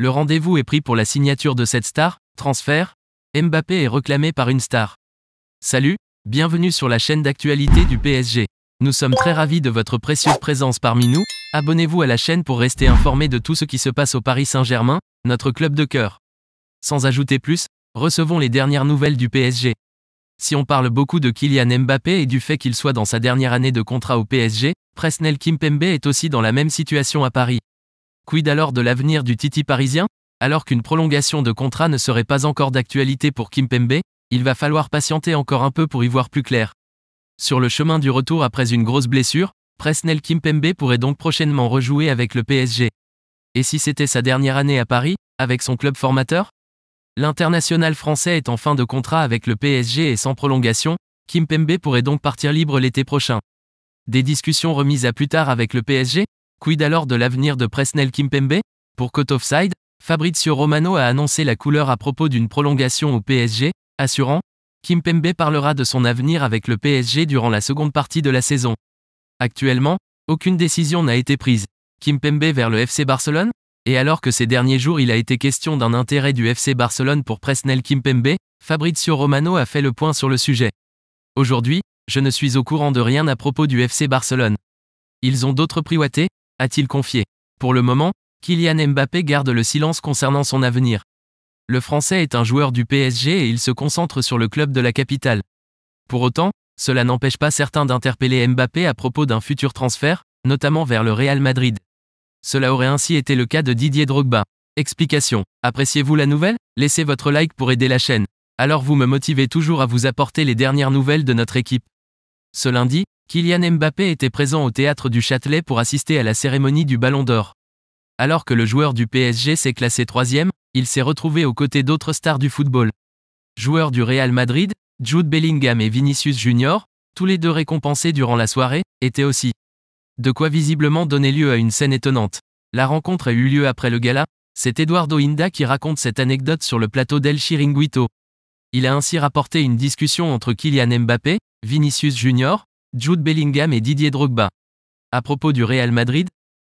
Le rendez-vous est pris pour la signature de cette star, transfert, Mbappé est réclamé par une star. Salut, bienvenue sur la chaîne d'actualité du PSG. Nous sommes très ravis de votre précieuse présence parmi nous, abonnez-vous à la chaîne pour rester informé de tout ce qui se passe au Paris Saint-Germain, notre club de cœur. Sans ajouter plus, recevons les dernières nouvelles du PSG. Si on parle beaucoup de Kylian Mbappé et du fait qu'il soit dans sa dernière année de contrat au PSG, Presnel Kimpembe est aussi dans la même situation à Paris. Quid alors de l'avenir du Titi parisien Alors qu'une prolongation de contrat ne serait pas encore d'actualité pour Kimpembe, il va falloir patienter encore un peu pour y voir plus clair. Sur le chemin du retour après une grosse blessure, Presnel Kimpembe pourrait donc prochainement rejouer avec le PSG. Et si c'était sa dernière année à Paris, avec son club formateur L'international français est en fin de contrat avec le PSG et sans prolongation, Kimpembe pourrait donc partir libre l'été prochain. Des discussions remises à plus tard avec le PSG Quid alors de l'avenir de Presnel Kimpembe Pour Côte Offside, Fabrizio Romano a annoncé la couleur à propos d'une prolongation au PSG, assurant Kimpembe parlera de son avenir avec le PSG durant la seconde partie de la saison. Actuellement, aucune décision n'a été prise. Kimpembe vers le FC Barcelone Et alors que ces derniers jours il a été question d'un intérêt du FC Barcelone pour Presnel Kimpembe, Fabrizio Romano a fait le point sur le sujet. Aujourd'hui, je ne suis au courant de rien à propos du FC Barcelone. Ils ont d'autres priorités, a-t-il confié. Pour le moment, Kylian Mbappé garde le silence concernant son avenir. Le Français est un joueur du PSG et il se concentre sur le club de la capitale. Pour autant, cela n'empêche pas certains d'interpeller Mbappé à propos d'un futur transfert, notamment vers le Real Madrid. Cela aurait ainsi été le cas de Didier Drogba. Explication. Appréciez-vous la nouvelle Laissez votre like pour aider la chaîne. Alors vous me motivez toujours à vous apporter les dernières nouvelles de notre équipe. Ce lundi, Kylian Mbappé était présent au théâtre du Châtelet pour assister à la cérémonie du Ballon d'Or. Alors que le joueur du PSG s'est classé troisième, il s'est retrouvé aux côtés d'autres stars du football. Joueurs du Real Madrid, Jude Bellingham et Vinicius Junior, tous les deux récompensés durant la soirée, étaient aussi. De quoi visiblement donner lieu à une scène étonnante. La rencontre a eu lieu après le gala, c'est Eduardo Inda qui raconte cette anecdote sur le plateau d'El Chiringuito. Il a ainsi rapporté une discussion entre Kylian Mbappé, Vinicius Junior, Jude Bellingham et Didier Drogba. À propos du Real Madrid,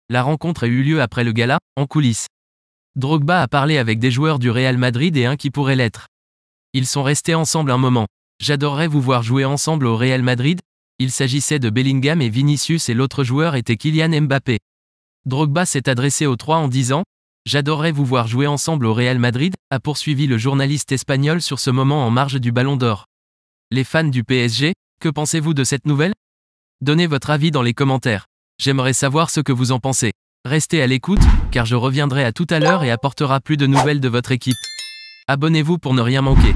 la rencontre a eu lieu après le gala, en coulisses. Drogba a parlé avec des joueurs du Real Madrid et un qui pourrait l'être. Ils sont restés ensemble un moment. J'adorerais vous voir jouer ensemble au Real Madrid. Il s'agissait de Bellingham et Vinicius et l'autre joueur était Kylian Mbappé. Drogba s'est adressé aux trois en disant J'adorerais vous voir jouer ensemble au Real Madrid, a poursuivi le journaliste espagnol sur ce moment en marge du Ballon d'Or. Les fans du PSG, que pensez-vous de cette nouvelle Donnez votre avis dans les commentaires. J'aimerais savoir ce que vous en pensez. Restez à l'écoute, car je reviendrai à tout à l'heure et apportera plus de nouvelles de votre équipe. Abonnez-vous pour ne rien manquer.